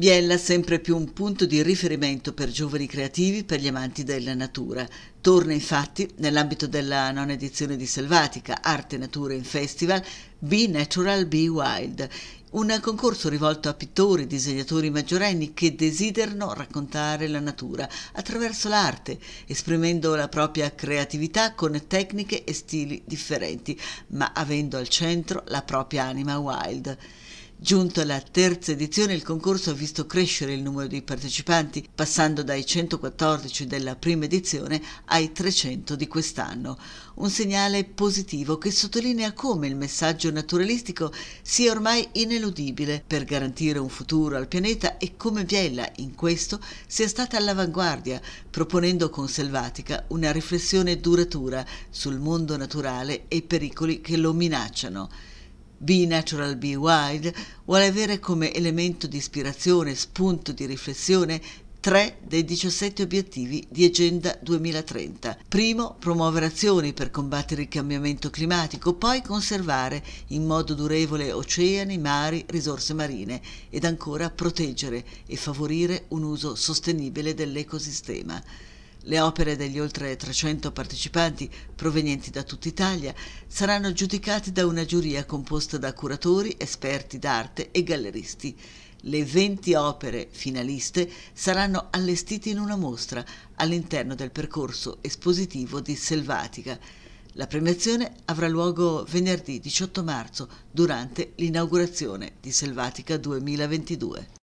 Biella è sempre più un punto di riferimento per giovani creativi, per gli amanti della natura. Torna infatti, nell'ambito della nona edizione di Selvatica, Arte Natura in Festival, Be Natural, Be Wild, un concorso rivolto a pittori, disegnatori maggiorenni che desiderano raccontare la natura attraverso l'arte, esprimendo la propria creatività con tecniche e stili differenti, ma avendo al centro la propria anima wild. Giunto alla terza edizione il concorso ha visto crescere il numero di partecipanti, passando dai 114 della prima edizione ai 300 di quest'anno. Un segnale positivo che sottolinea come il messaggio naturalistico sia ormai ineludibile per garantire un futuro al pianeta e come Biella in questo sia stata all'avanguardia, proponendo con Selvatica una riflessione duratura sul mondo naturale e i pericoli che lo minacciano. Be Natural Be Wild vuole avere come elemento di ispirazione e spunto di riflessione tre dei 17 obiettivi di Agenda 2030. Primo, promuovere azioni per combattere il cambiamento climatico, poi conservare in modo durevole oceani, mari, risorse marine ed ancora proteggere e favorire un uso sostenibile dell'ecosistema. Le opere degli oltre 300 partecipanti, provenienti da tutta Italia, saranno giudicate da una giuria composta da curatori, esperti d'arte e galleristi. Le 20 opere finaliste saranno allestite in una mostra all'interno del percorso espositivo di Selvatica. La premiazione avrà luogo venerdì 18 marzo durante l'inaugurazione di Selvatica 2022.